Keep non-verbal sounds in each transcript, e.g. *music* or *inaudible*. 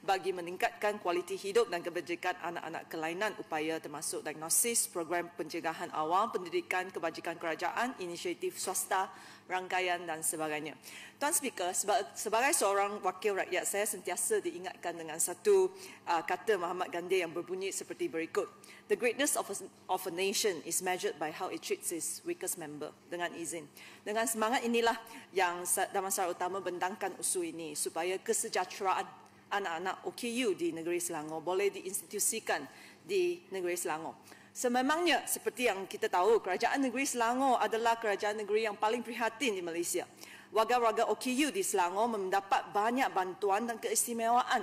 bagi meningkatkan kualiti hidup dan kebajikan anak-anak kelainan upaya termasuk diagnosis, program pencegahan awal, pendidikan, kebajikan kerajaan, inisiatif swasta, rangkaian dan sebagainya. Tuan Speaker, sebagai seorang wakil rakyat saya sentiasa diingatkan dengan satu uh, kata Muhammad Gandhi yang berbunyi seperti berikut. The greatness of a, of a nation is measured by how it treats its weakest member. Dengan izin. Dengan semangat inilah yang Damansara Utama bendangkan usul ini supaya kesejahteraan anak-anak OKU di negeri Selangor boleh diinstitusikan di negeri Selangor. Sememangnya seperti yang kita tahu kerajaan negeri Selangor adalah kerajaan negeri yang paling prihatin di Malaysia. Warga-warga OKU di Selangor mendapat banyak bantuan dan keistimewaan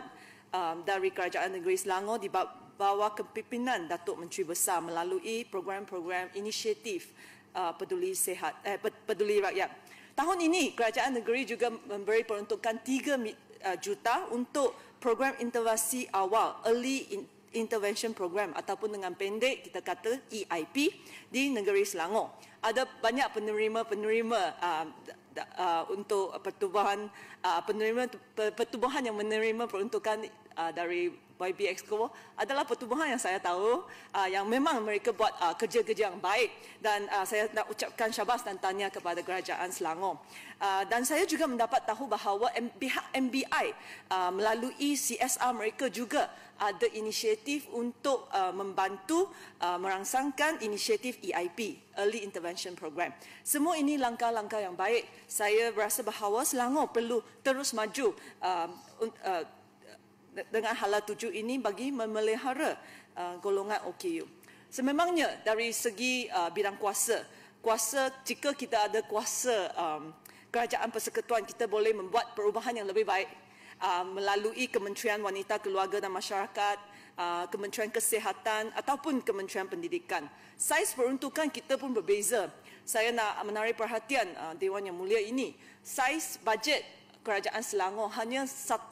um, dari kerajaan negeri Selangor di bawah kepimpinan Datuk Menteri Besar melalui program-program inisiatif uh, peduli sehat eh, peduli rakyat. Tahun ini kerajaan negeri juga memberi peruntukan 3 Uh, juta untuk program intervensi awal early in intervention program ataupun dengan pendek kita kata EIP di negeri Selangor. Ada banyak penerima-penerima uh, uh, untuk pertubuhan uh, penerima pertubuhan yang menerima peruntukan uh, dari YBXCO adalah pertubuhan yang saya tahu uh, yang memang mereka buat uh, kerja-kerja yang baik dan uh, saya nak ucapkan syabas dan tanya kepada kerajaan Selangor. Uh, dan saya juga mendapat tahu bahawa pihak MBI uh, melalui CSR mereka juga ada inisiatif untuk uh, membantu uh, merangsangkan inisiatif EIP, Early Intervention Program. Semua ini langkah-langkah yang baik. Saya rasa bahawa Selangor perlu terus maju uh, uh, dengan halal tuju ini bagi memelihara uh, golongan OKU. Sememangnya dari segi uh, bidang kuasa, kuasa jika kita ada kuasa um, kerajaan persekutuan kita boleh membuat perubahan yang lebih baik uh, melalui Kementerian Wanita, Keluarga dan Masyarakat, uh, Kementerian Kesihatan ataupun Kementerian Pendidikan. Saiz peruntukan kita pun berbeza. Saya nak menarik perhatian Dewan Yang Mulia ini. Saiz bajet kerajaan Selangor hanya 1%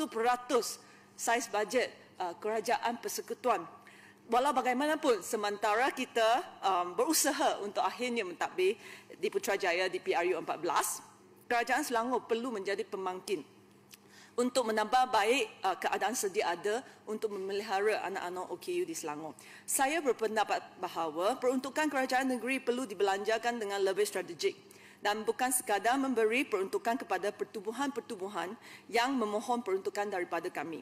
saiz bajet uh, kerajaan persekutuan. Walau bagaimanapun, sementara kita um, berusaha untuk akhirnya mentadbir di Putrajaya di PRU14, kerajaan Selangor perlu menjadi pemangkin untuk menambah baik uh, keadaan sedia ada untuk memelihara anak-anak OKU di Selangor. Saya berpendapat bahawa peruntukan kerajaan negeri perlu dibelanjakan dengan lebih strategik dan bukan sekadar memberi peruntukan kepada pertubuhan-pertubuhan yang memohon peruntukan daripada kami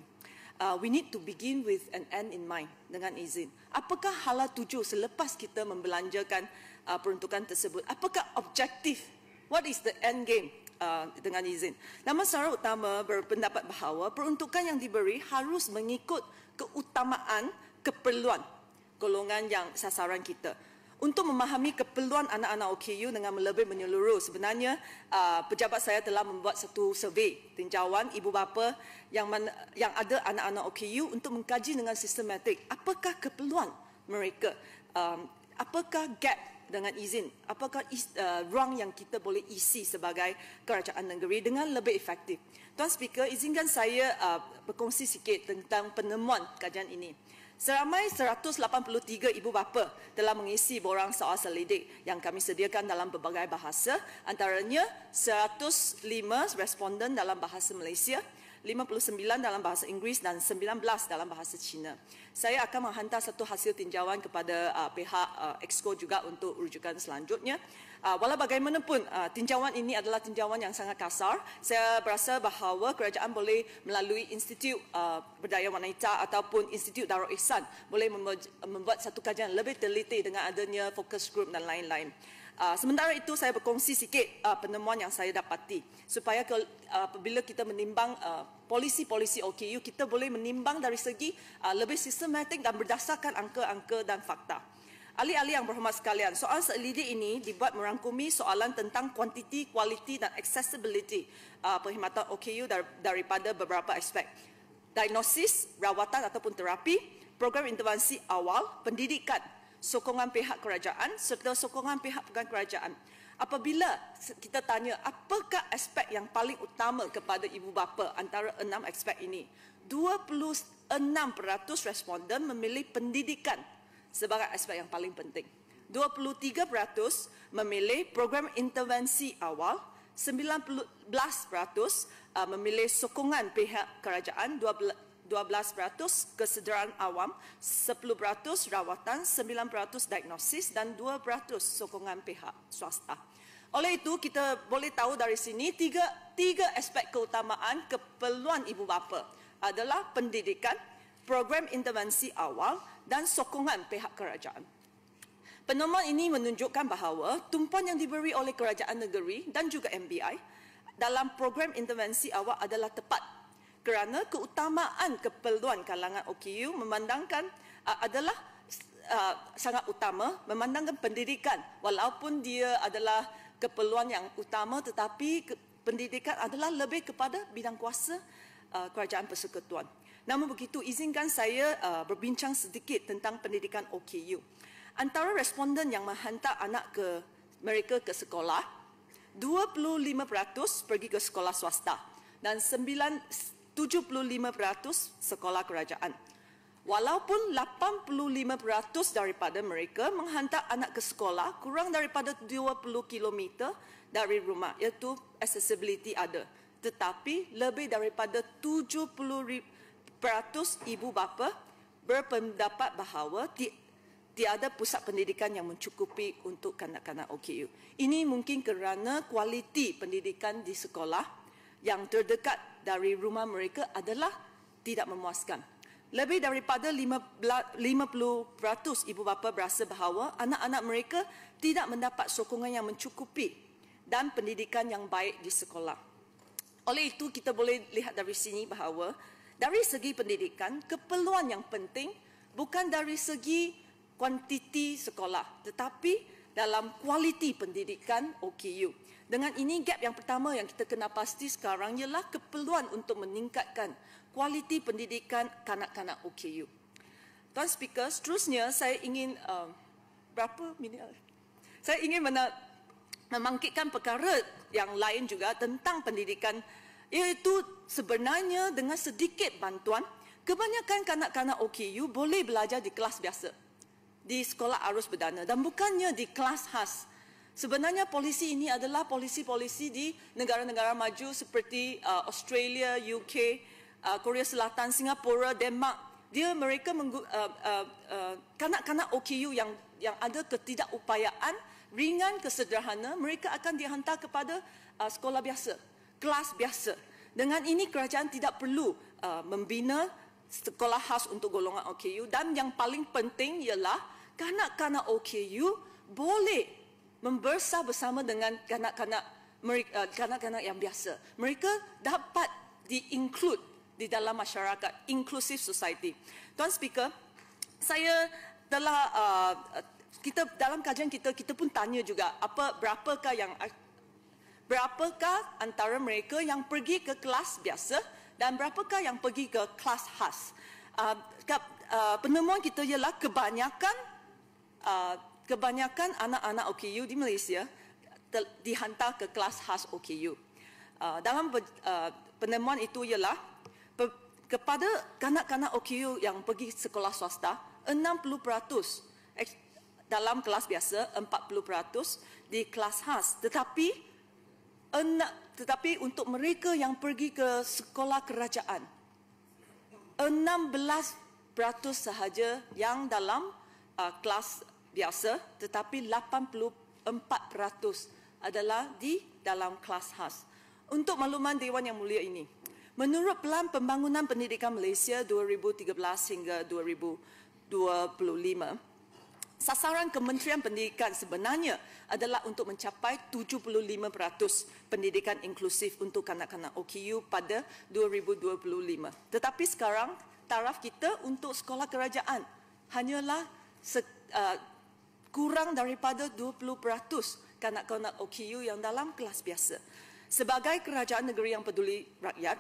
uh, we need to begin with an end in mind dengan izin. Apakah hala tuju selepas kita membelanjakan uh, peruntukan tersebut? Apakah objektif? What is the end game? Uh, dengan izin. Nama secara utama berpendapat bahawa peruntukan yang diberi harus mengikut keutamaan keperluan golongan yang sasaran kita untuk memahami keperluan anak-anak OKU dengan lebih menyeluruh. Sebenarnya uh, pejabat saya telah membuat satu survey tinjauan ibu bapa yang yang ada anak-anak OKU untuk mengkaji dengan sistematik apakah keperluan mereka. Um, apakah gap dengan izin apakah uh, ruang yang kita boleh isi sebagai kerajaan negeri dengan lebih efektif tuan speaker izinkan saya uh, berkongsi sikit tentang penemuan kajian ini Seramai 183 ibu bapa telah mengisi borang soal selidik yang kami sediakan dalam berbagai bahasa antaranya 105 responden dalam bahasa Malaysia 59 dalam bahasa Inggeris dan 19 dalam bahasa Cina. Saya akan menghantar satu hasil tinjauan kepada uh, pihak uh, EXCO juga untuk rujukan selanjutnya. Uh, walau bagaimanapun, uh, tinjauan ini adalah tinjauan yang sangat kasar. Saya berasa bahawa kerajaan boleh melalui Institut uh, Berdaya Wanita ataupun Institut Darul Ihsan boleh membuat, membuat satu kajian lebih teliti dengan adanya focus group dan lain-lain. Ah, sementara itu saya berkongsi sikit uh, penemuan yang saya dapati supaya ke, uh, apabila kita menimbang uh, polisi-polisi OKU kita boleh menimbang dari segi uh, lebih sistematik dan berdasarkan angka-angka dan fakta. Ali-ali yang berhormat sekalian, soalan selidik ini dibuat merangkumi soalan tentang kuantiti, kualiti dan accessibility uh, perkhidmatan OKU dar, daripada beberapa aspek. Diagnosis, rawatan ataupun terapi, program intervensi awal, pendidikan, sokongan pihak kerajaan serta sokongan pihak bukan kerajaan. Apabila kita tanya apakah aspek yang paling utama kepada ibu bapa antara enam aspek ini, 26% responden memilih pendidikan sebagai aspek yang paling penting. 23% memilih program intervensi awal, 19% uh, memilih sokongan pihak kerajaan, 12% kesedaran awam, 10% rawatan, 9% diagnosis dan 2% sokongan pihak swasta. Oleh itu, kita boleh tahu dari sini tiga, tiga aspek keutamaan keperluan ibu bapa adalah pendidikan, program intervensi awal dan sokongan pihak kerajaan. Penemuan ini menunjukkan bahawa tumpuan yang diberi oleh kerajaan negeri dan juga MBI dalam program intervensi awal adalah tepat kerana keutamaan keperluan kalangan OKU memandangkan uh, adalah uh, sangat utama memandangkan pendidikan walaupun dia adalah keperluan yang utama tetapi ke, pendidikan adalah lebih kepada bidang kuasa uh, kerajaan persekutuan. Namun begitu izinkan saya uh, berbincang sedikit tentang pendidikan OKU. Antara responden yang menghantar anak ke mereka ke sekolah 25% pergi ke sekolah swasta dan 9 75% sekolah kerajaan. Walaupun 85% daripada mereka menghantar anak ke sekolah kurang daripada 20 km dari rumah iaitu accessibility ada. Tetapi lebih daripada 70% ibu bapa berpendapat bahawa ti- tiada pusat pendidikan yang mencukupi untuk kanak-kanak OKU. Ini mungkin kerana kualiti pendidikan di sekolah yang terdekat dari rumah mereka adalah tidak memuaskan. Lebih daripada 50% ibu bapa berasa bahawa anak-anak mereka tidak mendapat sokongan yang mencukupi dan pendidikan yang baik di sekolah. Oleh itu kita boleh lihat dari sini bahawa dari segi pendidikan keperluan yang penting bukan dari segi kuantiti sekolah tetapi dalam kualiti pendidikan OKU. Dengan ini gap yang pertama yang kita kena pasti sekarang ialah keperluan untuk meningkatkan kualiti pendidikan kanak-kanak OKU. Tuan Speaker, seterusnya saya ingin um, berapa minit? Saya ingin mena- memangkitkan perkara yang lain juga tentang pendidikan iaitu sebenarnya dengan sedikit bantuan kebanyakan kanak-kanak OKU boleh belajar di kelas biasa di sekolah arus perdana dan bukannya di kelas khas. Sebenarnya polisi ini adalah polisi-polisi di negara-negara maju seperti uh, Australia, UK, uh, Korea Selatan, Singapura, Denmark. Dia mereka menggu, uh, uh, uh, OKU yang yang ada ketidakupayaan ringan kesederhana mereka akan dihantar kepada uh, sekolah biasa, kelas biasa. Dengan ini kerajaan tidak perlu uh, membina sekolah khas untuk golongan OKU dan yang paling penting ialah kanak-kanak OKU boleh Membersa bersama dengan kanak-kanak eh, kanak-kanak yang biasa. Mereka dapat diinclude di dalam masyarakat inclusive society. Tuan speaker, saya telah uh, kita dalam kajian kita kita pun tanya juga apa berapakah yang berapakah antara mereka yang pergi ke kelas biasa dan berapakah yang pergi ke kelas khas. Uh, uh, penemuan kita ialah kebanyakan uh, kebanyakan anak-anak OKU di Malaysia dihantar ke kelas khas OKU. Uh, dalam uh, penemuan itu ialah kepada kanak-kanak OKU yang pergi sekolah swasta, 60% dalam kelas biasa, 40% di kelas khas. Tetapi tetapi untuk mereka yang pergi ke sekolah kerajaan, 16% sahaja yang dalam uh, kelas biasa tetapi 84% adalah di dalam kelas khas. Untuk makluman Dewan Yang Mulia ini, menurut Pelan Pembangunan Pendidikan Malaysia 2013 hingga 2025, sasaran Kementerian Pendidikan sebenarnya adalah untuk mencapai 75% pendidikan inklusif untuk kanak-kanak OKU pada 2025. Tetapi sekarang taraf kita untuk sekolah kerajaan hanyalah uh, kurang daripada 20% kanak-kanak OKU yang dalam kelas biasa. Sebagai kerajaan negeri yang peduli rakyat,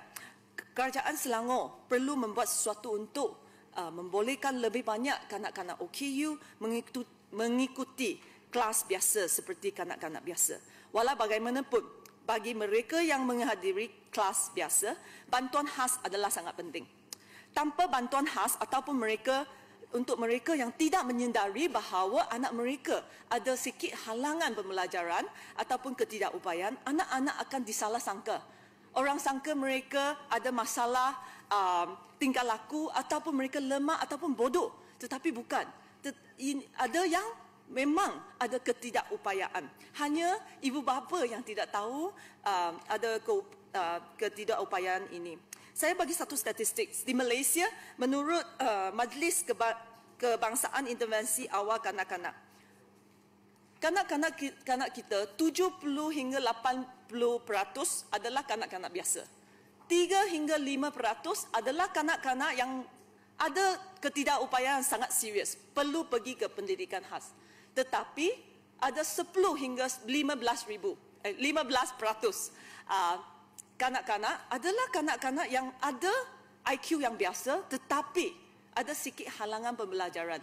kerajaan Selangor perlu membuat sesuatu untuk uh, membolehkan lebih banyak kanak-kanak OKU mengikuti, mengikuti kelas biasa seperti kanak-kanak biasa. Walau bagaimanapun, bagi mereka yang menghadiri kelas biasa, bantuan khas adalah sangat penting. Tanpa bantuan khas ataupun mereka untuk mereka yang tidak menyedari bahawa anak mereka ada sikit halangan pembelajaran ataupun ketidakupayaan, anak-anak akan disalah sangka. Orang sangka mereka ada masalah um, tingkah laku ataupun mereka lemah ataupun bodoh. Tetapi bukan. Tet- ada yang memang ada ketidakupayaan. Hanya ibu bapa yang tidak tahu um, ada ke, uh, ketidakupayaan ini. Saya bagi satu statistik. Di Malaysia, menurut uh, Majlis Keba Kebangsaan Intervensi Awal Kanak-kanak, kanak-kanak kanak kita 70 hingga 80% adalah kanak-kanak biasa. 3 hingga 5% adalah kanak-kanak yang ada ketidakupayaan sangat serius, perlu pergi ke pendidikan khas. Tetapi ada 10 hingga 15 ribu, eh, 15 peratus uh, kanak-kanak adalah kanak-kanak yang ada IQ yang biasa tetapi ada sikit halangan pembelajaran.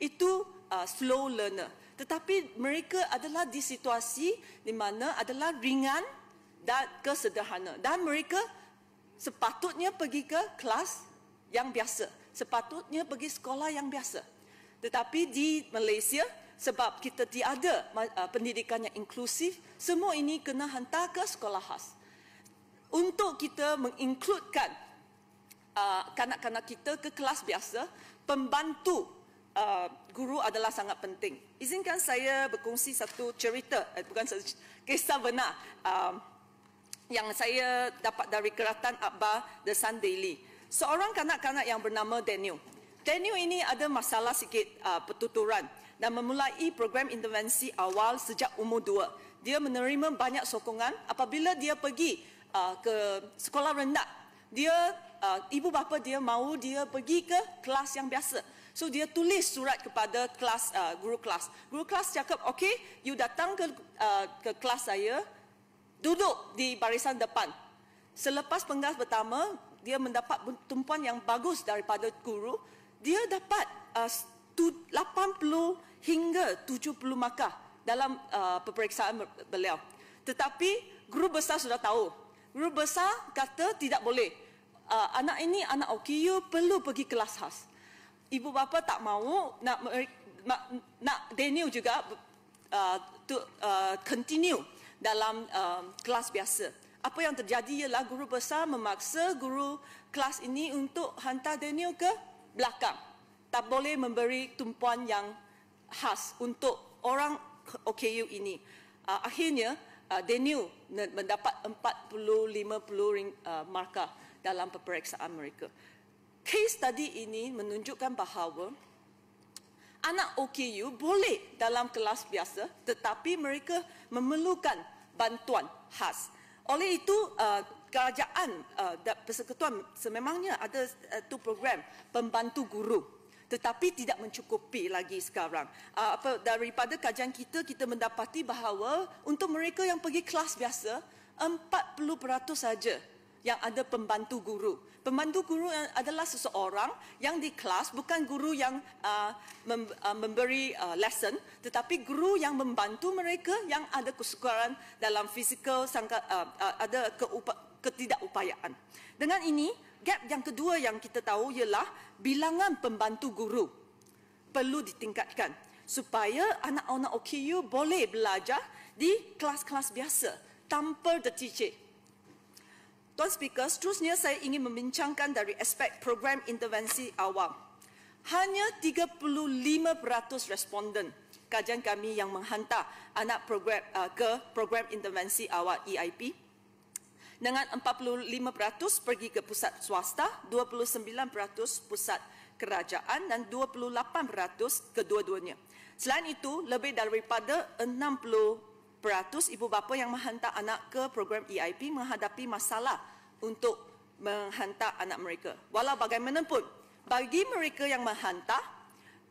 Itu uh, slow learner. Tetapi mereka adalah di situasi di mana adalah ringan dan kesederhana. Dan mereka sepatutnya pergi ke kelas yang biasa. Sepatutnya pergi sekolah yang biasa. Tetapi di Malaysia, sebab kita tiada uh, pendidikan yang inklusif, semua ini kena hantar ke sekolah khas untuk kita menginkludkan uh, kanak-kanak kita ke kelas biasa, pembantu uh, guru adalah sangat penting. Izinkan saya berkongsi satu cerita, eh, bukan satu kisah benar, uh, yang saya dapat dari keratan Abba The Sun Daily. Seorang kanak-kanak yang bernama Daniel. Daniel ini ada masalah sikit uh, pertuturan dan memulai program intervensi awal sejak umur dua. Dia menerima banyak sokongan apabila dia pergi uh, ke sekolah rendah. Dia uh, ibu bapa dia mahu dia pergi ke kelas yang biasa. So dia tulis surat kepada kelas uh, guru kelas. Guru kelas cakap, "Okey, you datang ke uh, ke kelas saya, duduk di barisan depan." Selepas penggas pertama, dia mendapat tumpuan yang bagus daripada guru. Dia dapat uh, 80 hingga 70 markah dalam uh, peperiksaan beliau. Tetapi guru besar sudah tahu guru besar kata tidak boleh. Uh, anak ini anak OKU perlu pergi kelas khas. Ibu bapa tak mahu nak nak, nak Daniel juga uh, ah, to uh, ah, continue dalam uh, kelas biasa. Apa yang terjadi ialah guru besar memaksa guru kelas ini untuk hantar Daniel ke belakang. Tak boleh memberi tumpuan yang khas untuk orang OKU ini. Uh, akhirnya uh, they knew mendapat 40-50 uh, markah dalam peperiksaan mereka. Case study ini menunjukkan bahawa anak OKU boleh dalam kelas biasa tetapi mereka memerlukan bantuan khas. Oleh itu, uh, kerajaan uh, persekutuan sememangnya ada satu uh, program pembantu guru tetapi tidak mencukupi lagi sekarang. Uh, apa, daripada kajian kita, kita mendapati bahawa untuk mereka yang pergi kelas biasa, 40% saja yang ada pembantu guru. Pembantu guru adalah seseorang yang di kelas bukan guru yang uh, mem, uh, memberi uh, lesson tetapi guru yang membantu mereka yang ada kesukaran dalam fizikal sangka uh, uh, ada ketidakupayaan. Dengan ini gap yang kedua yang kita tahu ialah bilangan pembantu guru perlu ditingkatkan supaya anak-anak OKU boleh belajar di kelas-kelas biasa tanpa the teacher. Tuan Speaker, seterusnya saya ingin membincangkan dari aspek program intervensi awam. Hanya 35% responden kajian kami yang menghantar anak program uh, ke program intervensi awal EIP dengan 45% pergi ke pusat swasta, 29% pusat kerajaan dan 28% kedua-duanya. Selain itu, lebih daripada 60% ibu bapa yang menghantar anak ke program EIP menghadapi masalah untuk menghantar anak mereka. Walau bagaimanapun, bagi mereka yang menghantar,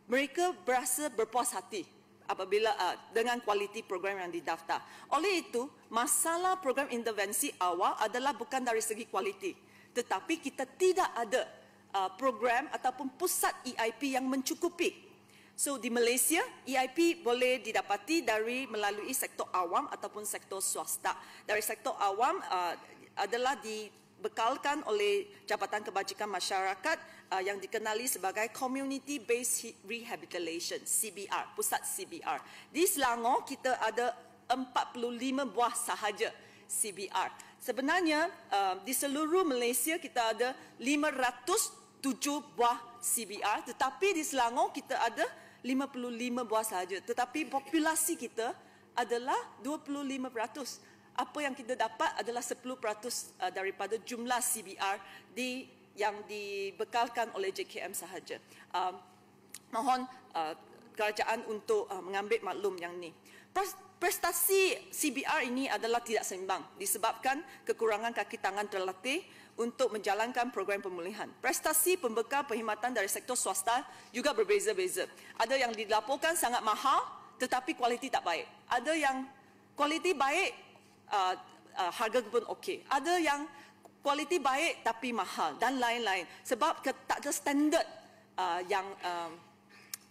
mereka berasa berpuas hati apabila uh, dengan kualiti program yang didaftar. Oleh itu, masalah program intervensi awal adalah bukan dari segi kualiti, tetapi kita tidak ada uh, program ataupun pusat EIP yang mencukupi. So di Malaysia, EIP boleh didapati dari melalui sektor awam ataupun sektor swasta. Dari sektor awam uh, adalah dibekalkan oleh Jabatan Kebajikan Masyarakat uh, yang dikenali sebagai Community Based Rehabilitation CBR, pusat CBR. Di Selangor kita ada 45 buah sahaja CBR. Sebenarnya uh, di seluruh Malaysia kita ada 507 buah CBR tetapi di Selangor kita ada 55 buah sahaja tetapi populasi kita adalah 25%. Apa yang kita dapat adalah 10% uh, daripada jumlah CBR di yang dibekalkan oleh JKM sahaja. Uh, mohon uh, kerajaan untuk uh, mengambil maklum yang ini. Prestasi CBR ini adalah tidak seimbang disebabkan kekurangan kaki tangan terlatih untuk menjalankan program pemulihan. Prestasi pembekal perkhidmatan dari sektor swasta juga berbeza-beza. Ada yang dilaporkan sangat mahal tetapi kualiti tak baik. Ada yang kualiti baik, uh, uh, harga pun okey. Ada yang kualiti baik tapi mahal dan lain-lain sebab ke, tak ada standard uh, yang uh,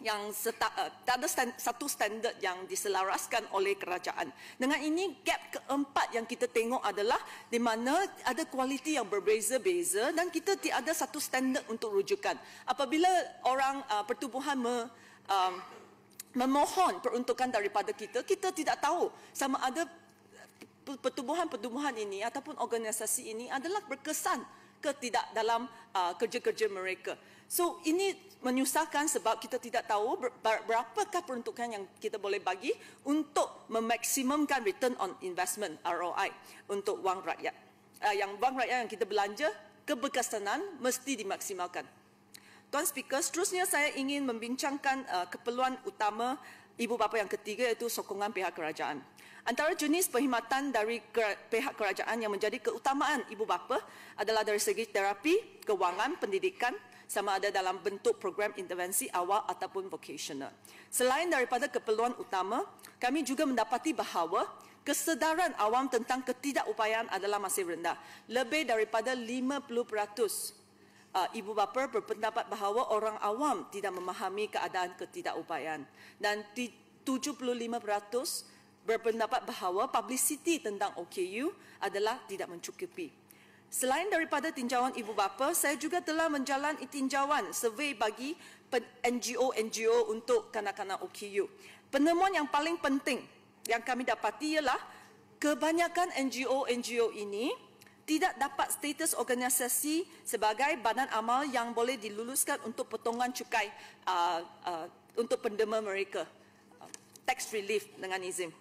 yang seta, uh, tak ada stand, satu standard yang diselaraskan oleh kerajaan. Dengan ini gap keempat yang kita tengok adalah di mana ada kualiti yang berbeza-beza dan kita tiada satu standard untuk rujukan. Apabila orang uh, pertubuhan me, uh, memohon peruntukan daripada kita, kita tidak tahu sama ada pertubuhan-pertubuhan ini ataupun organisasi ini adalah berkesan ke tidak dalam uh, kerja-kerja mereka. So ini menyusahkan sebab kita tidak tahu berapakah peruntukan yang kita boleh bagi untuk memaksimumkan return on investment ROI untuk wang rakyat. Uh, yang wang rakyat yang kita belanja keberkesanan mesti dimaksimalkan. Tuan Speaker, seterusnya saya ingin membincangkan uh, keperluan utama ibu bapa yang ketiga iaitu sokongan pihak kerajaan. Antara jenis perkhidmatan dari pihak kerajaan yang menjadi keutamaan ibu bapa adalah dari segi terapi, kewangan, pendidikan sama ada dalam bentuk program intervensi awal ataupun vocational. Selain daripada keperluan utama, kami juga mendapati bahawa kesedaran awam tentang ketidakupayaan adalah masih rendah. Lebih daripada 50% uh, ibu bapa berpendapat bahawa orang awam tidak memahami keadaan ketidakupayaan dan 75% berpendapat bahawa publicity tentang OKU adalah tidak mencukupi. Selain daripada tinjauan ibu bapa, saya juga telah menjalan tinjauan survey bagi NGO-NGO untuk kanak-kanak OKU. Penemuan yang paling penting yang kami dapati ialah kebanyakan NGO-NGO ini tidak dapat status organisasi sebagai badan amal yang boleh diluluskan untuk potongan cukai uh, uh, untuk penderma mereka. tax relief dengan izin.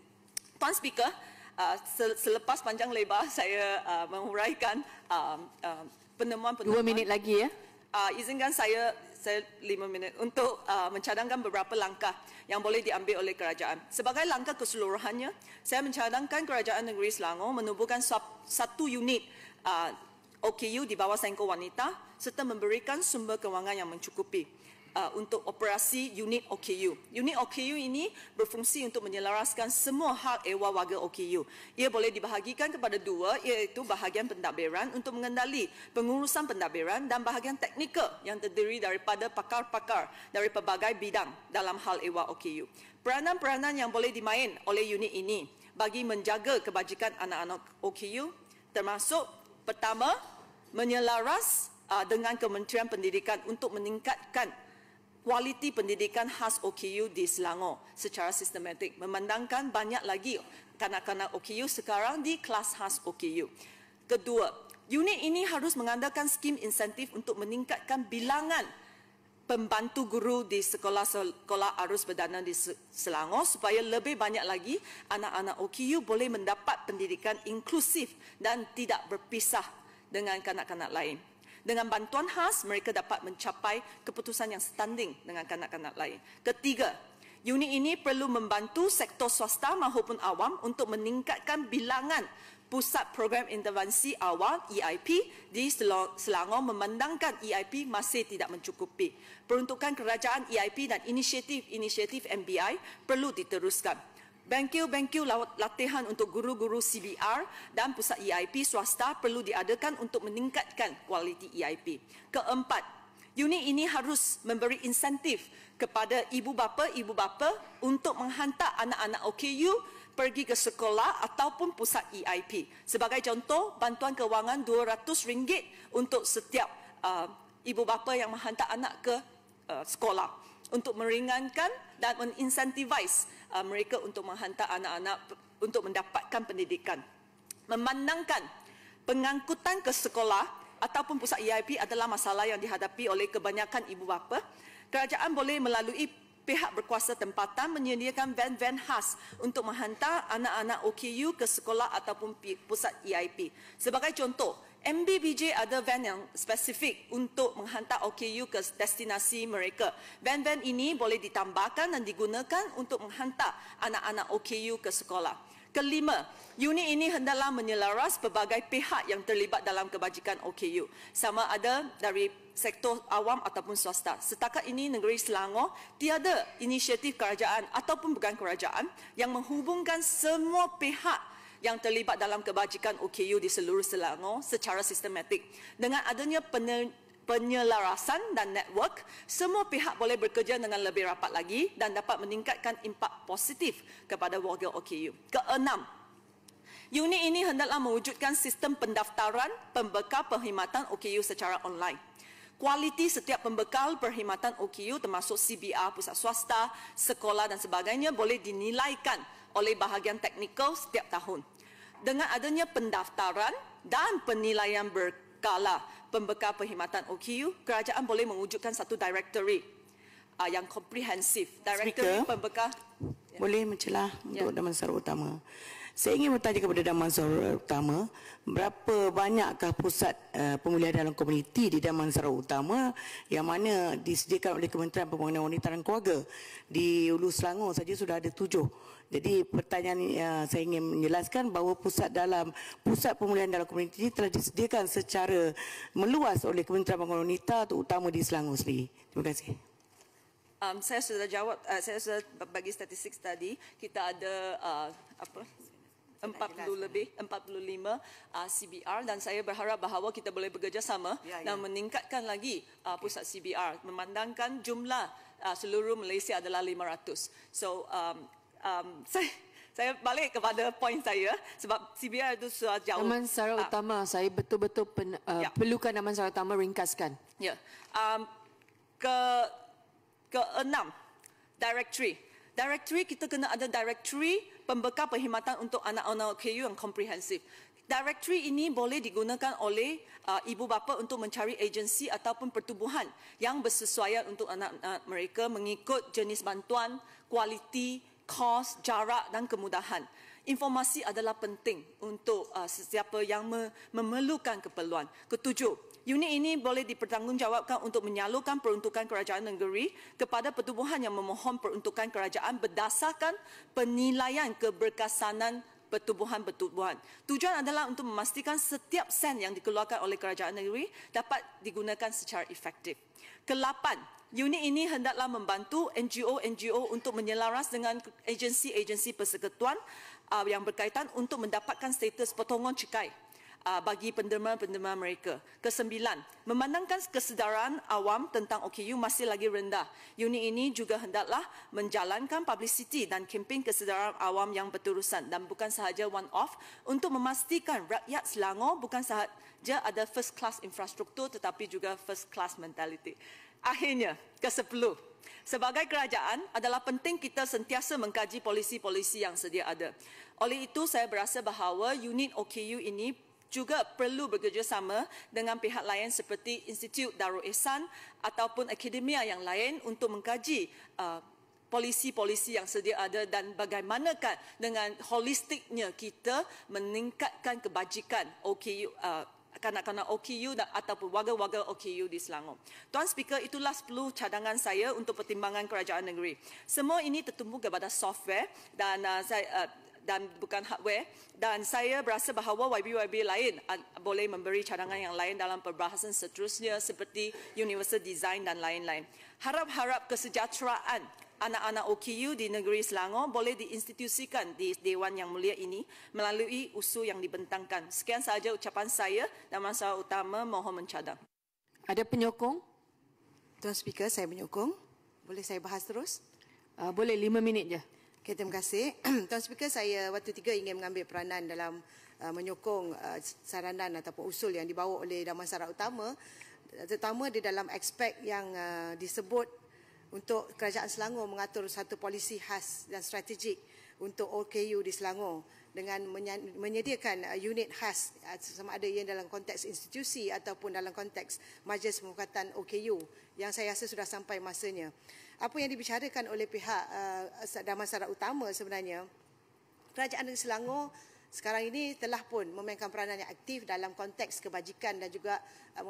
Tuan Speaker, uh, selepas panjang lebar *laughs* saya uh, menguraikan um, um, penemuan-penemuan. Uh, uh, Dua minit lagi ya. Uh, izinkan saya, saya lima minit untuk uh, mencadangkan beberapa langkah yang boleh diambil oleh kerajaan. Sebagai langkah keseluruhannya, saya mencadangkan kerajaan negeri Selangor menubuhkan satu unit uh, OKU di bawah sengkau wanita serta memberikan sumber kewangan yang mencukupi uh, untuk operasi unit OKU. Unit OKU ini berfungsi untuk menyelaraskan semua hak ewa warga OKU. Ia boleh dibahagikan kepada dua iaitu bahagian pentadbiran untuk mengendali pengurusan pentadbiran dan bahagian teknikal yang terdiri daripada pakar-pakar dari pelbagai bidang dalam hal ewa OKU. Peranan-peranan yang boleh dimain oleh unit ini bagi menjaga kebajikan anak-anak OKU termasuk pertama menyelaras uh, dengan Kementerian Pendidikan untuk meningkatkan kualiti pendidikan khas OKU di Selangor secara sistematik memandangkan banyak lagi kanak-kanak OKU sekarang di kelas khas OKU. Kedua, unit ini harus mengandalkan skim insentif untuk meningkatkan bilangan pembantu guru di sekolah-sekolah arus berdana di Selangor supaya lebih banyak lagi anak-anak OKU boleh mendapat pendidikan inklusif dan tidak berpisah dengan kanak-kanak lain. Dengan bantuan khas, mereka dapat mencapai keputusan yang standing dengan kanak-kanak lain. Ketiga, unit ini perlu membantu sektor swasta maupun awam untuk meningkatkan bilangan pusat program intervensi awal EIP di Selangor memandangkan EIP masih tidak mencukupi. Peruntukan kerajaan EIP dan inisiatif-inisiatif MBI perlu diteruskan. Bengkel-bengkel latihan untuk guru-guru CBR dan pusat EIP swasta perlu diadakan untuk meningkatkan kualiti EIP. Keempat, unit ini harus memberi insentif kepada ibu bapa ibu bapa untuk menghantar anak-anak OKU pergi ke sekolah ataupun pusat EIP. Sebagai contoh, bantuan kewangan RM200 untuk setiap uh, ibu bapa yang menghantar anak ke uh, sekolah untuk meringankan dan menincentivize uh, mereka untuk menghantar anak-anak untuk mendapatkan pendidikan. Memandangkan pengangkutan ke sekolah ataupun pusat EIP adalah masalah yang dihadapi oleh kebanyakan ibu bapa, kerajaan boleh melalui pihak berkuasa tempatan menyediakan van-van khas untuk menghantar anak-anak OKU ke sekolah ataupun pusat EIP. Sebagai contoh, MBBJ ada van yang spesifik untuk menghantar OKU ke destinasi mereka. Van-van ini boleh ditambahkan dan digunakan untuk menghantar anak-anak OKU ke sekolah. Kelima, unit ini hendaklah menyelaras pelbagai pihak yang terlibat dalam kebajikan OKU. Sama ada dari sektor awam ataupun swasta. Setakat ini negeri Selangor tiada inisiatif kerajaan ataupun bukan kerajaan yang menghubungkan semua pihak yang terlibat dalam kebajikan OKU di seluruh Selangor secara sistematik. Dengan adanya penyelarasan dan network, semua pihak boleh bekerja dengan lebih rapat lagi dan dapat meningkatkan impak positif kepada warga OKU. Keenam, unit ini hendaklah mewujudkan sistem pendaftaran pembekal perkhidmatan OKU secara online. Kualiti setiap pembekal perkhidmatan OKU termasuk CBR, pusat swasta, sekolah dan sebagainya boleh dinilaikan oleh bahagian teknikal setiap tahun. Dengan adanya pendaftaran dan penilaian berkala pembekal perkhidmatan OKU, kerajaan boleh mewujudkan satu directory uh, ah, yang komprehensif. Directory Speaker, pembekal. Ya. Boleh mencelah ya. untuk ya. Damansara Utama. Saya ingin bertanya kepada Damansara Utama, berapa banyakkah pusat uh, pemulihan dalam komuniti di Damansara Utama yang mana disediakan oleh Kementerian Pembangunan Wanita dan Keluarga di Ulu Selangor saja sudah ada tujuh. Jadi pertanyaan yang ah, saya ingin menjelaskan bahawa pusat dalam pusat pemulihan dalam komuniti ini telah disediakan secara meluas oleh Kementerian Pembangunan Wanita terutama di Selangor sendiri. Terima kasih. Um, saya sudah jawab, uh, saya sudah bagi statistik tadi. Kita ada uh, apa? 40 lebih, 45 uh, CBR dan saya berharap bahawa kita boleh bekerjasama ya, ya. dan meningkatkan lagi uh, pusat CBR. Memandangkan jumlah uh, seluruh Malaysia adalah 500. So, um, um, *laughs* saya saya balik kepada poin saya sebab CBI itu sudah jauh. Aman secara uh, ah. utama saya betul-betul pen, uh, yeah. perlukan aman secara utama ringkaskan. Ya. Um, ke ke enam directory. Directory kita kena ada directory pembekal perkhidmatan untuk anak-anak KU yang komprehensif. Directory ini boleh digunakan oleh uh, ibu bapa untuk mencari agensi ataupun pertubuhan yang bersesuaian untuk anak-anak mereka mengikut jenis bantuan, kualiti kos, jarak dan kemudahan. Informasi adalah penting untuk uh, sesiapa yang me- memerlukan keperluan. Ketujuh, unit ini boleh dipertanggungjawabkan untuk menyalurkan peruntukan kerajaan negeri kepada pertubuhan yang memohon peruntukan kerajaan berdasarkan penilaian keberkasanan pertubuhan-pertubuhan. Tujuan adalah untuk memastikan setiap sen yang dikeluarkan oleh kerajaan negeri dapat digunakan secara efektif. Kelapan, unit ini hendaklah membantu NGO-NGO untuk menyelaras dengan agensi-agensi persekutuan uh, yang berkaitan untuk mendapatkan status potongan cukai uh, bagi penderma-penderma mereka. Kesembilan, memandangkan kesedaran awam tentang OKU masih lagi rendah. Unit ini juga hendaklah menjalankan publicity dan kempen kesedaran awam yang berterusan dan bukan sahaja one-off untuk memastikan rakyat Selangor bukan sahaja ada first-class infrastruktur tetapi juga first-class mentality. Akhirnya, kesepuluh. Sebagai kerajaan adalah penting kita sentiasa mengkaji polisi-polisi yang sedia ada. Oleh itu saya berasa bahawa unit OKU ini juga perlu bekerjasama dengan pihak lain seperti Institut Darul Ehsan ataupun akademia yang lain untuk mengkaji uh, polisi-polisi yang sedia ada dan bagaimanakah dengan holistiknya kita meningkatkan kebajikan OKU uh, kanak-kanak OKU dan, ataupun warga-warga OKU di Selangor. Tuan Speaker, itulah 10 cadangan saya untuk pertimbangan kerajaan negeri. Semua ini tertumpu kepada software dan uh, saya uh, dan bukan hardware dan saya berasa bahawa YBYB lain boleh memberi cadangan yang lain dalam perbahasan seterusnya seperti universal design dan lain-lain. Harap-harap kesejahteraan anak-anak OKU di negeri Selangor boleh diinstitusikan di Dewan Yang Mulia ini melalui usul yang dibentangkan. Sekian sahaja ucapan saya dan masalah utama mohon mencadang. Ada penyokong? Tuan Speaker, saya menyokong. Boleh saya bahas terus? Uh, boleh, lima minit je. Okay, terima kasih. *clears throat* Tuan Speaker, saya waktu tiga ingin mengambil peranan dalam uh, menyokong uh, saranan ataupun usul yang dibawa oleh Damansara Utama. Terutama di dalam aspek yang uh, disebut untuk Kerajaan Selangor mengatur satu polisi khas dan strategik untuk OKU di Selangor dengan menyediakan uh, unit khas uh, sama ada ia dalam konteks institusi ataupun dalam konteks Majlis Pemukatan OKU yang saya rasa sudah sampai masanya apa yang dibicarakan oleh pihak uh, Damansara Utama sebenarnya Kerajaan Negeri Selangor sekarang ini telah pun memainkan peranan yang aktif dalam konteks kebajikan dan juga uh,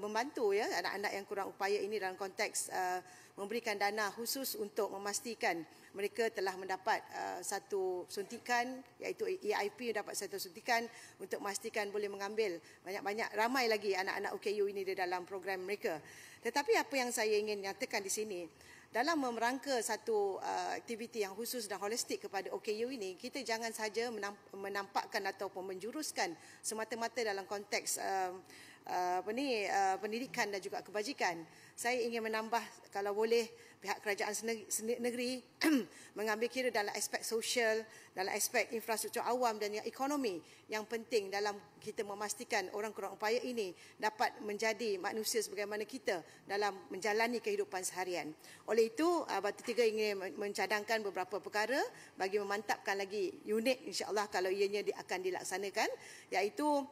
membantu ya anak-anak yang kurang upaya ini dalam konteks uh, memberikan dana khusus untuk memastikan mereka telah mendapat uh, satu suntikan iaitu EIP dapat satu suntikan untuk memastikan boleh mengambil banyak-banyak ramai lagi anak-anak UKU ini di dalam program mereka. Tetapi apa yang saya ingin nyatakan di sini dalam memerangka satu uh, aktiviti yang khusus dan holistik kepada OKU ini kita jangan saja menamp- menampakkan atau menjuruskan semata-mata dalam konteks uh, uh, apa ni uh, pendidikan dan juga kebajikan saya ingin menambah kalau boleh pihak kerajaan negeri *clears throat* mengambil kira dalam aspek sosial, dalam aspek infrastruktur awam dan yang ekonomi yang penting dalam kita memastikan orang kurang upaya ini dapat menjadi manusia sebagaimana kita dalam menjalani kehidupan seharian. Oleh itu, ah, Batu Tiga ingin mencadangkan beberapa perkara bagi memantapkan lagi unit insyaAllah kalau ianya akan dilaksanakan iaitu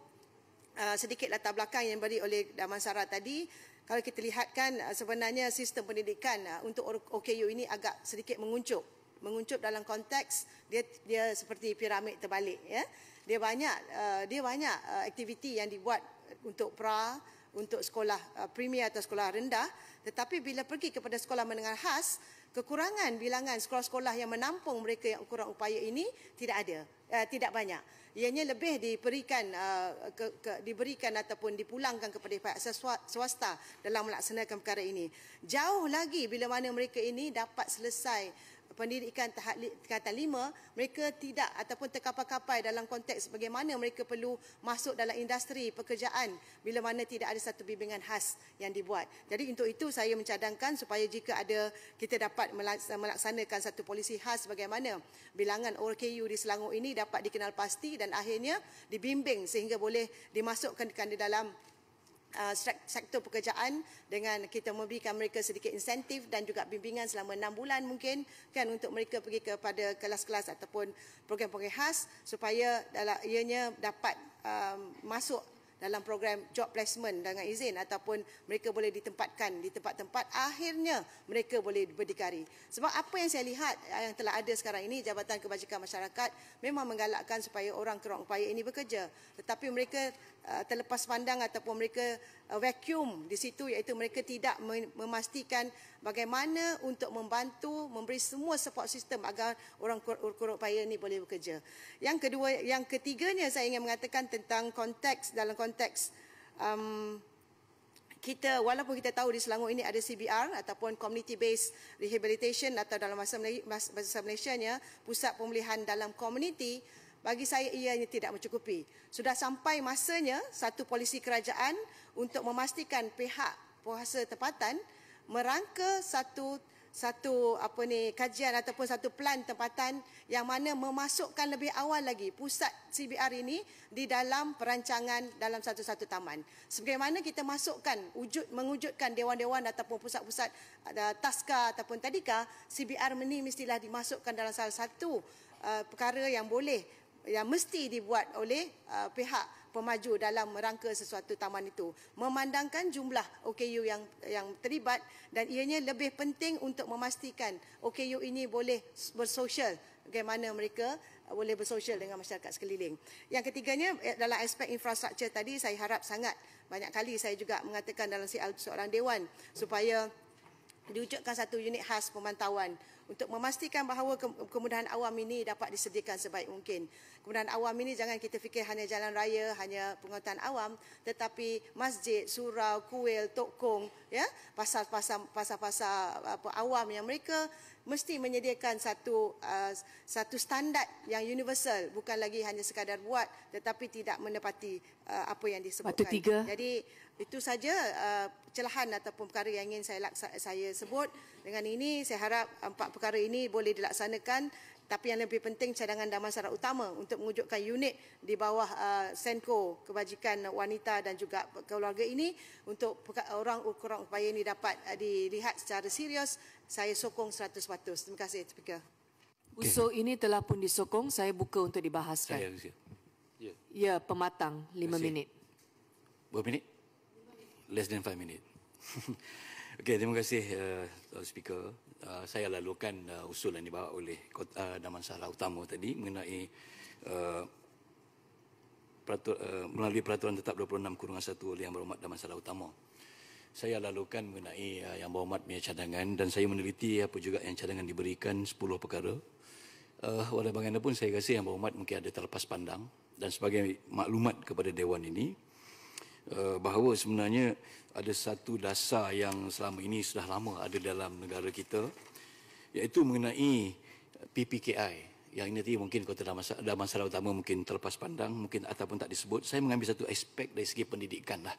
ah, sedikit latar belakang yang beri oleh Damansara tadi kalau kita lihatkan uh, sebenarnya sistem pendidikan uh, untuk OKU ini agak sedikit menguncup menguncup dalam konteks dia dia seperti piramid terbalik ya dia banyak uh, dia banyak aktiviti yang dibuat untuk pra untuk sekolah uh, premier atau sekolah rendah tetapi bila pergi kepada sekolah menengah khas kekurangan bilangan sekolah-sekolah yang menampung mereka yang kurang upaya ini tidak ada eh, tidak banyak ianya lebih diberikan eh, ke, ke, diberikan ataupun dipulangkan kepada pihak swasta dalam melaksanakan perkara ini jauh lagi bila mana mereka ini dapat selesai pendidikan tingkatan lima, mereka tidak ataupun terkapai-kapai dalam konteks bagaimana mereka perlu masuk dalam industri pekerjaan bila mana tidak ada satu bimbingan khas yang dibuat. Jadi untuk itu saya mencadangkan supaya jika ada kita dapat melaksanakan satu polisi khas bagaimana bilangan OKU di Selangor ini dapat dikenal pasti dan akhirnya dibimbing sehingga boleh dimasukkan di dalam Uh, sektor pekerjaan dengan kita memberikan mereka sedikit insentif dan juga bimbingan selama enam bulan mungkin kan untuk mereka pergi kepada kelas-kelas ataupun program-program khas supaya dalam ianya dapat um, masuk dalam program job placement dengan izin ataupun mereka boleh ditempatkan di tempat-tempat akhirnya mereka boleh berdikari sebab apa yang saya lihat uh, yang telah ada sekarang ini Jabatan Kebajikan Masyarakat memang menggalakkan supaya orang kerong upaya ini bekerja tetapi mereka Uh, terlepas pandang ataupun mereka uh, vacuum di situ iaitu mereka tidak memastikan bagaimana untuk membantu memberi semua support sistem agar orang korup paya ini boleh bekerja. Yang kedua, yang ketiganya saya ingin mengatakan tentang konteks dalam konteks um, kita walaupun kita tahu di Selangor ini ada CBR ataupun community based rehabilitation atau dalam bahasa Malaysia bahasa Malaysianya pusat pemulihan dalam komuniti bagi saya ianya tidak mencukupi. Sudah sampai masanya satu polisi kerajaan untuk memastikan pihak puasa tempatan merangka satu satu apa ni kajian ataupun satu plan tempatan yang mana memasukkan lebih awal lagi pusat CBR ini di dalam perancangan dalam satu-satu taman. Sebagaimana kita masukkan wujud mengwujudkan dewan-dewan ataupun pusat-pusat uh, taska ataupun tadika CBR ini mestilah dimasukkan dalam salah satu uh, perkara yang boleh yang mesti dibuat oleh uh, pihak pemaju dalam merangka sesuatu taman itu memandangkan jumlah OKU yang yang terlibat dan ianya lebih penting untuk memastikan OKU ini boleh bersosial bagaimana mereka uh, boleh bersosial dengan masyarakat sekeliling. Yang ketiganya eh, dalam aspek infrastruktur tadi saya harap sangat banyak kali saya juga mengatakan dalam seorang dewan supaya diwujudkan satu unit khas pemantauan untuk memastikan bahawa kemudahan awam ini dapat disediakan sebaik mungkin. Kemudahan awam ini jangan kita fikir hanya jalan raya, hanya pengangkutan awam tetapi masjid, surau, kuil, tokong, ya, pasar-pasar pasar-pasar awam yang mereka mesti menyediakan satu uh, satu standard yang universal bukan lagi hanya sekadar buat tetapi tidak menepati uh, apa yang disebutkan jadi itu saja uh, celahan ataupun perkara yang ingin saya saya sebut dengan ini saya harap empat perkara ini boleh dilaksanakan tapi yang lebih penting cadangan dan damansara utama untuk mewujudkan unit di bawah uh, Senko kebajikan wanita dan juga keluarga ini untuk orang ukuran upaya ini dapat uh, dilihat secara serius saya sokong 100%. Terima kasih, Speaker. Okay. Usul ini telah pun disokong, saya buka untuk dibahaskan. Saya, saya. Ya. ya, pematang 5 minit. Berapa minit? Less than 5 minit. *laughs* Okey, terima kasih uh, Speaker. Uh, saya lalukan uh, usul yang dibawa oleh Kota uh, Damansara Utama tadi mengenai uh, peratur, uh, melalui peraturan tetap 26 kurungan 1 oleh Yang Berhormat Damansara Utama saya lalukan mengenai uh, yang berhormat punya cadangan dan saya meneliti apa juga yang cadangan diberikan 10 perkara. Uh, walau bagaimanapun saya rasa yang berhormat mungkin ada terlepas pandang dan sebagai maklumat kepada Dewan ini uh, bahawa sebenarnya ada satu dasar yang selama ini sudah lama ada dalam negara kita iaitu mengenai PPKI yang ini mungkin kalau ada masalah, ada masalah utama mungkin terlepas pandang mungkin ataupun tak disebut saya mengambil satu aspek dari segi pendidikan lah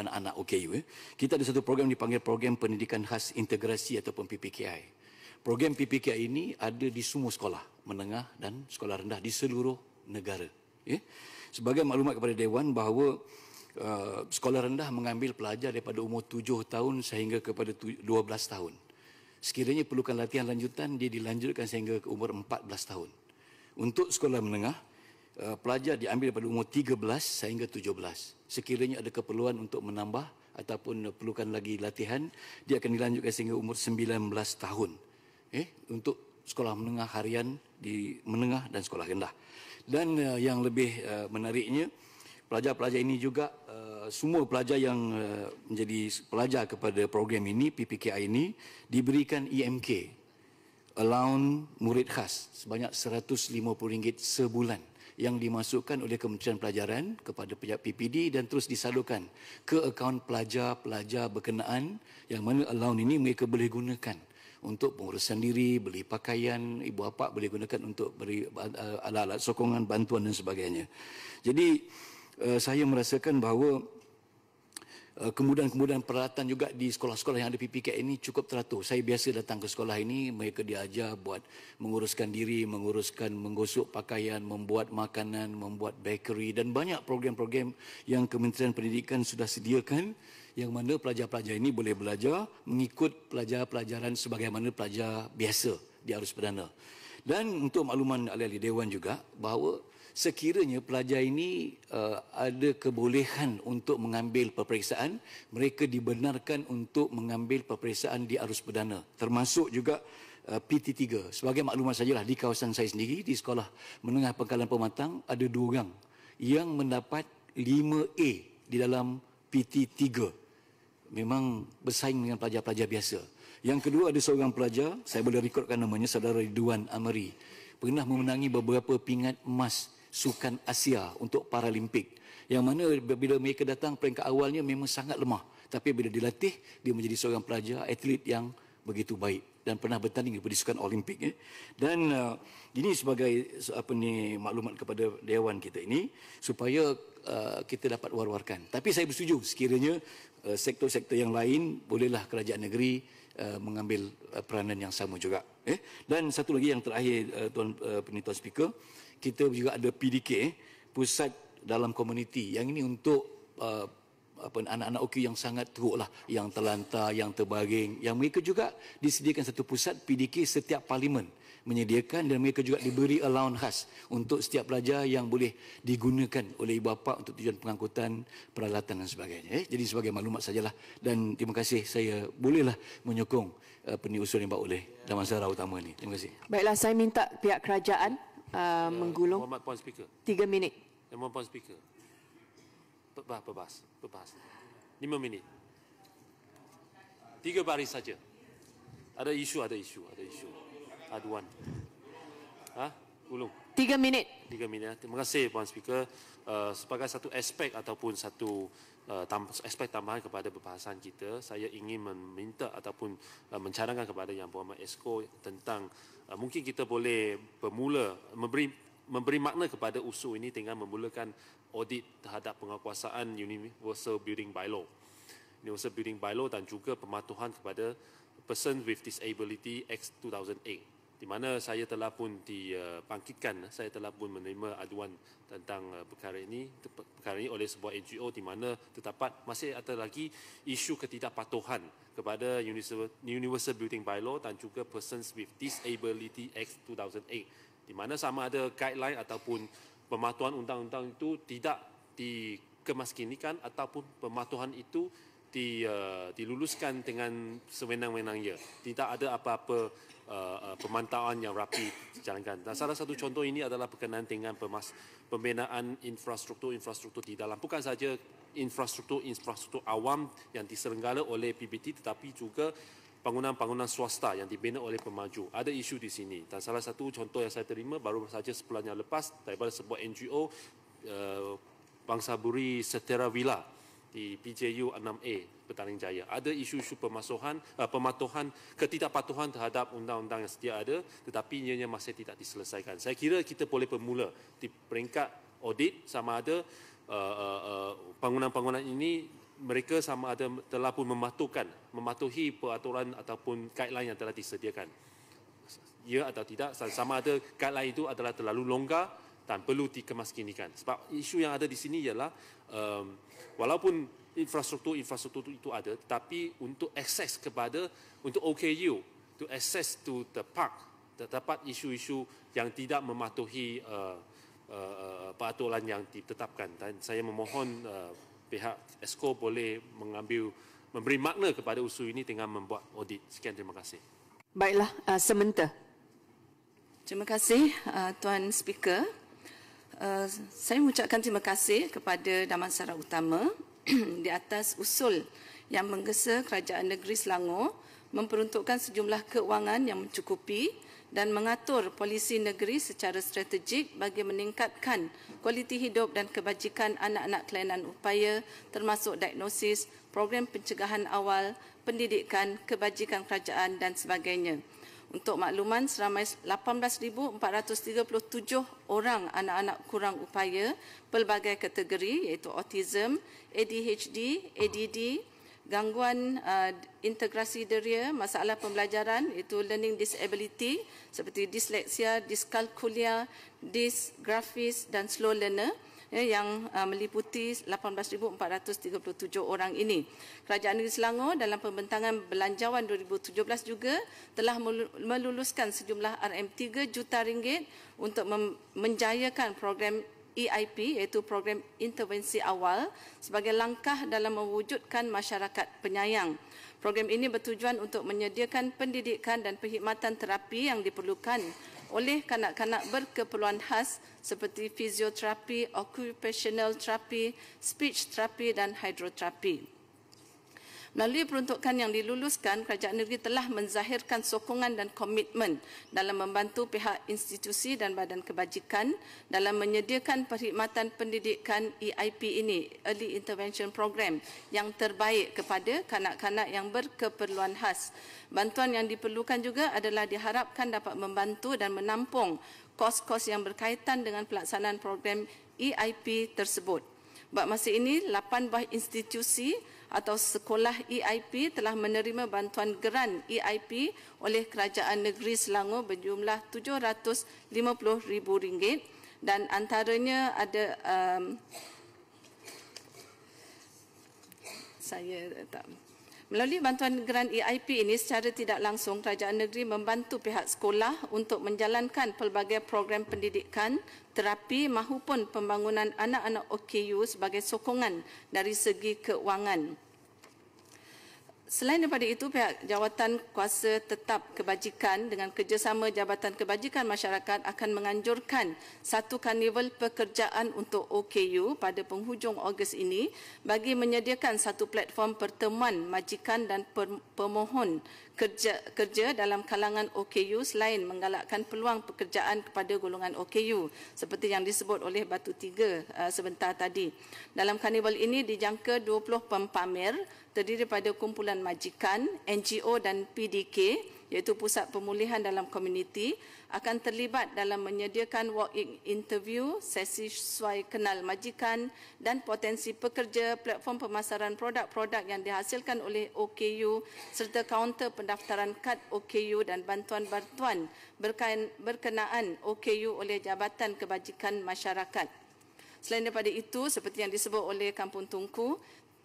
anak-anak OKU. Eh. Kita ada satu program dipanggil program pendidikan khas integrasi ataupun PPKI. Program PPKI ini ada di semua sekolah menengah dan sekolah rendah di seluruh negara. Eh. Sebagai maklumat kepada Dewan bahawa uh, sekolah rendah mengambil pelajar daripada umur 7 tahun sehingga kepada 12 tahun. Sekiranya perlukan latihan lanjutan, dia dilanjutkan sehingga ke umur 14 tahun. Untuk sekolah menengah, Eh, pelajar diambil pada umur 13 sehingga 17. Sekiranya ada keperluan untuk menambah ataupun eh, perlukan lagi latihan, dia akan dilanjutkan sehingga umur 19 tahun. Eh, untuk sekolah menengah harian di menengah dan sekolah rendah. Dan uh, yang lebih uh, menariknya, pelajar-pelajar ini juga uh, semua pelajar yang uh, menjadi pelajar kepada program ini PPKI ini diberikan EMK allowance murid khas sebanyak RM150 sebulan yang dimasukkan oleh Kementerian Pelajaran kepada pihak PPD dan terus disalurkan ke akaun pelajar-pelajar berkenaan yang mana allowance ini mereka boleh gunakan untuk pengurusan diri, beli pakaian, ibu bapa boleh gunakan untuk beri eh, alat-alat sokongan, bantuan dan sebagainya. Jadi eh, saya merasakan bahawa Eh, kemudahan-kemudahan peralatan juga di sekolah-sekolah yang ada PPK ini cukup teratur. Saya biasa datang ke sekolah ini, mereka diajar buat menguruskan diri, menguruskan menggosok pakaian, membuat makanan, membuat bakery dan banyak program-program yang Kementerian Pendidikan sudah sediakan yang mana pelajar-pelajar ini boleh belajar mengikut pelajar-pelajaran sebagaimana pelajar biasa di arus perdana. Dan untuk makluman alih-alih Dewan juga bahawa sekiranya pelajar ini uh, ada kebolehan untuk mengambil peperiksaan, mereka dibenarkan untuk mengambil peperiksaan di arus perdana, termasuk juga uh, PT3. Sebagai maklumat sajalah, di kawasan saya sendiri, di sekolah menengah pengkalan pematang, ada dua orang yang mendapat 5A di dalam PT3. Memang bersaing dengan pelajar-pelajar biasa. Yang kedua ada seorang pelajar, saya boleh rekodkan namanya, saudara Ridwan Amri. Pernah memenangi beberapa pingat emas Sukan Asia untuk Paralimpik yang mana bila mereka datang peringkat awalnya memang sangat lemah tapi bila dilatih dia menjadi seorang pelajar atlet yang begitu baik dan pernah bertanding di Sukan Olimpik eh. dan eh, ini sebagai apa ni maklumat kepada dewan kita ini supaya eh, kita dapat war-warkan tapi saya bersetuju sekiranya sektor-sektor yang lain bolehlah kerajaan negeri mengambil peranan yang sama juga dan satu lagi yang terakhir tuan uh, penitian speaker kita juga ada PDK eh, pusat dalam komuniti yang ini untuk uh, apa anak-anak OKU yang sangat teruk lah yang terlantar yang terbaring yang mereka juga disediakan satu pusat PDK setiap parlimen menyediakan dan mereka juga diberi allowance khas untuk setiap pelajar yang boleh digunakan oleh ibu bapa untuk tujuan pengangkutan peralatan dan sebagainya eh? jadi sebagai maklumat sajalah dan terima kasih saya bolehlah menyokong apa uh, ni usul yang bawa oleh Damansara utama ni terima kasih baiklah saya minta pihak kerajaan uh, menggulung. Uh, Puan Tiga minit. Muhammad Puan Speaker. Perbah, perbahas, perbahas. Lima minit. Tiga baris saja. Ada isu, ada isu, ada isu. Aduan. Ha? Tiga minit. Tiga minit. Ya. Terima kasih Puan Speaker. Uh, sebagai satu aspek ataupun satu uh, tam- aspek tambahan kepada perbahasan kita, saya ingin meminta ataupun uh, eh, mencadangkan kepada Yang Berhormat Esko tentang uh, mungkin kita boleh bermula memberi memberi makna kepada usul ini dengan memulakan audit terhadap penguasaan Universal Building Bylaw. Universal Building Bylaw dan juga pematuhan kepada Person with Disability Act 2008 di mana saya telah pun dipangkitkan, saya telah pun menerima aduan tentang uh, perkara ini, perkara ini oleh sebuah NGO di mana terdapat masih ada lagi isu ketidakpatuhan kepada Universal Building Bylaw dan juga Persons with Disability Act 2008 di mana sama ada guideline ataupun pematuhan undang-undang itu tidak dikemaskinikan ataupun pematuhan itu uh, diluluskan dengan semenang-menangnya, Tidak ada apa-apa uh, uh, pemantauan yang rapi dijalankan. Dan salah satu contoh ini adalah berkenaan dengan pemas pembinaan infrastruktur-infrastruktur di dalam. Bukan saja infrastruktur-infrastruktur awam yang diselenggara oleh PBT tetapi juga bangunan-bangunan swasta yang dibina oleh pemaju. Ada isu di sini. Dan salah satu contoh yang saya terima baru saja sebulan yang lepas daripada sebuah NGO uh, Bangsa Buri Setera Villa di PJU 6A Petaling Jaya. Ada isu-isu pemasuhan, uh, eh, pematuhan, ketidakpatuhan terhadap undang-undang yang setia ada tetapi ianya masih tidak diselesaikan. Saya kira kita boleh bermula di peringkat audit sama ada eh, eh, bangunan-bangunan uh, uh, ini mereka sama ada telah pun mematuhkan, mematuhi peraturan ataupun guideline yang telah disediakan. Ya atau tidak, sama ada guideline itu adalah terlalu longgar dan perlu dikemaskinikan. Sebab isu yang ada di sini ialah um, walaupun infrastruktur-infrastruktur itu ada tapi untuk akses kepada untuk OKU to access to the park terdapat isu-isu yang tidak mematuhi uh, uh, uh, peraturan yang ditetapkan dan saya memohon uh, pihak ESCO boleh mengambil memberi makna kepada usul ini dengan membuat audit. Sekian terima kasih. Baiklah, uh, sementara. Terima kasih uh, Tuan Speaker. Eh, saya mengucapkan terima kasih kepada Damansara Utama *clears throat* di atas usul yang menggesa Kerajaan Negeri Selangor memperuntukkan sejumlah keuangan yang mencukupi dan mengatur polisi negeri secara strategik bagi meningkatkan kualiti hidup dan kebajikan anak-anak kelainan upaya termasuk diagnosis, program pencegahan awal, pendidikan, kebajikan kerajaan dan sebagainya. Untuk makluman, seramai 18,437 orang anak-anak kurang upaya pelbagai kategori iaitu autism, ADHD, ADD, gangguan uh, integrasi deria, masalah pembelajaran iaitu learning disability seperti disleksia, diskalkulia, dysgraphis dan slow learner ya, yang uh, meliputi 18437 orang ini. Kerajaan Negeri Selangor dalam pembentangan belanjawan 2017 juga telah meluluskan sejumlah RM3 juta ringgit untuk menjayakan program EIP iaitu program intervensi awal sebagai langkah dalam mewujudkan masyarakat penyayang. Program ini bertujuan untuk menyediakan pendidikan dan perkhidmatan terapi yang diperlukan oleh kanak-kanak berkeperluan khas seperti fizioterapi, occupational therapy, speech therapy dan hidroterapi. Melalui peruntukan yang diluluskan, Kerajaan Negeri telah menzahirkan sokongan dan komitmen dalam membantu pihak institusi dan badan kebajikan dalam menyediakan perkhidmatan pendidikan EIP ini, Early Intervention Program, yang terbaik kepada kanak-kanak yang berkeperluan khas. Bantuan yang diperlukan juga adalah diharapkan dapat membantu dan menampung kos-kos yang berkaitan dengan pelaksanaan program EIP tersebut. Buat masa ini, 8 buah institusi atau sekolah EIP telah menerima bantuan geran EIP oleh Kerajaan Negeri Selangor berjumlah RM750,000 dan antaranya ada um, saya tak Melalui bantuan geran EIP ini secara tidak langsung kerajaan negeri membantu pihak sekolah untuk menjalankan pelbagai program pendidikan, terapi mahupun pembangunan anak-anak OKU sebagai sokongan dari segi keuangan. Selain daripada itu, pihak jawatan kuasa tetap kebajikan dengan kerjasama Jabatan Kebajikan Masyarakat akan menganjurkan satu karnival pekerjaan untuk OKU pada penghujung Ogos ini bagi menyediakan satu platform pertemuan majikan dan pemohon kerja, kerja dalam kalangan OKU selain menggalakkan peluang pekerjaan kepada golongan OKU seperti yang disebut oleh Batu Tiga uh, sebentar tadi. Dalam karnival ini dijangka 20 pempamer terdiri daripada kumpulan majikan, NGO dan PDK iaitu Pusat Pemulihan dalam Komuniti akan terlibat dalam menyediakan walk-in interview, sesi sesuai kenal majikan dan potensi pekerja platform pemasaran produk-produk yang dihasilkan oleh OKU serta kaunter pendaftaran kad OKU dan bantuan-bantuan berkenaan OKU oleh Jabatan Kebajikan Masyarakat. Selain daripada itu, seperti yang disebut oleh Kampung Tungku,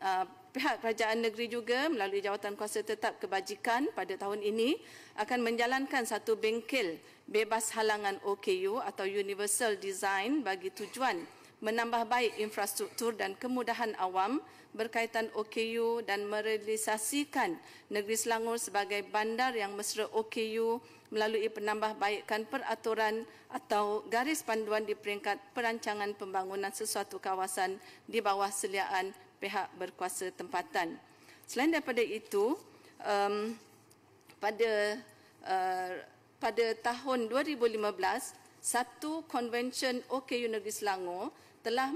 uh, pihak kerajaan negeri juga melalui jawatan kuasa tetap kebajikan pada tahun ini akan menjalankan satu bengkel bebas halangan OKU atau Universal Design bagi tujuan menambah baik infrastruktur dan kemudahan awam berkaitan OKU dan merealisasikan negeri Selangor sebagai bandar yang mesra OKU melalui penambahbaikan peraturan atau garis panduan di peringkat perancangan pembangunan sesuatu kawasan di bawah seliaan pihak berkuasa tempatan. Selain daripada itu, um, pada uh, pada tahun 2015, satu konvensyen OKU Negeri Selangor telah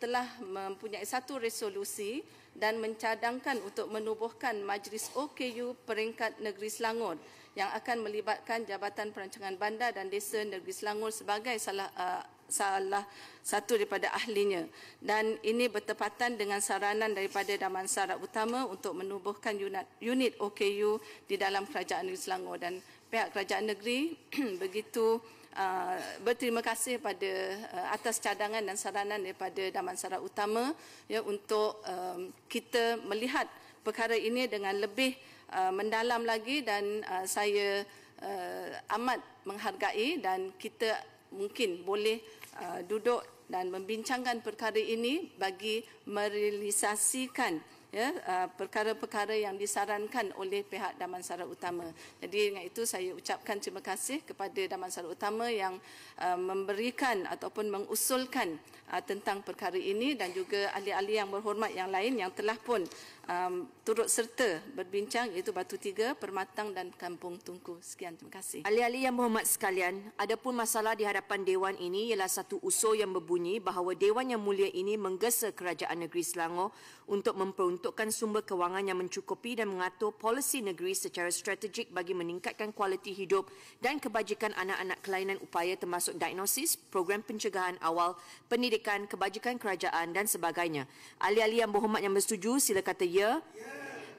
telah mempunyai satu resolusi dan mencadangkan untuk menubuhkan majlis OKU peringkat Negeri Selangor yang akan melibatkan Jabatan Perancangan Bandar dan Desa Negeri Selangor sebagai salah uh, salah satu daripada ahlinya dan ini bertepatan dengan saranan daripada Damansara Utama untuk menubuhkan unit, unit OKU di dalam Kerajaan Negeri Selangor dan pihak Kerajaan Negeri *clears throat* begitu uh, berterima kasih pada uh, atas cadangan dan saranan daripada Damansara Utama ya untuk um, kita melihat perkara ini dengan lebih uh, mendalam lagi dan uh, saya uh, amat menghargai dan kita mungkin boleh Uh, duduk dan membincangkan perkara ini bagi merealisasikan ya uh, perkara-perkara yang disarankan oleh pihak Damansara Utama. Jadi dengan itu saya ucapkan terima kasih kepada Damansara Utama yang uh, memberikan ataupun mengusulkan uh, tentang perkara ini dan juga ahli-ahli yang berhormat yang lain yang telah pun um, turut serta berbincang iaitu Batu Tiga, Permatang dan Kampung Tungku. Sekian, terima kasih. Ahli-ahli yang berhormat sekalian, adapun masalah di hadapan Dewan ini ialah satu usul yang berbunyi bahawa Dewan yang mulia ini menggesa Kerajaan Negeri Selangor untuk memperuntukkan sumber kewangan yang mencukupi dan mengatur polisi negeri secara strategik bagi meningkatkan kualiti hidup dan kebajikan anak-anak kelainan upaya termasuk diagnosis, program pencegahan awal, pendidikan, kebajikan kerajaan dan sebagainya. Ahli-ahli yang berhormat yang bersetuju, sila kata ya.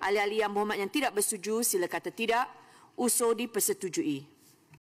Ahli-ahli yang berhormat yang tidak bersetuju sila kata tidak. Usul dipersetujui.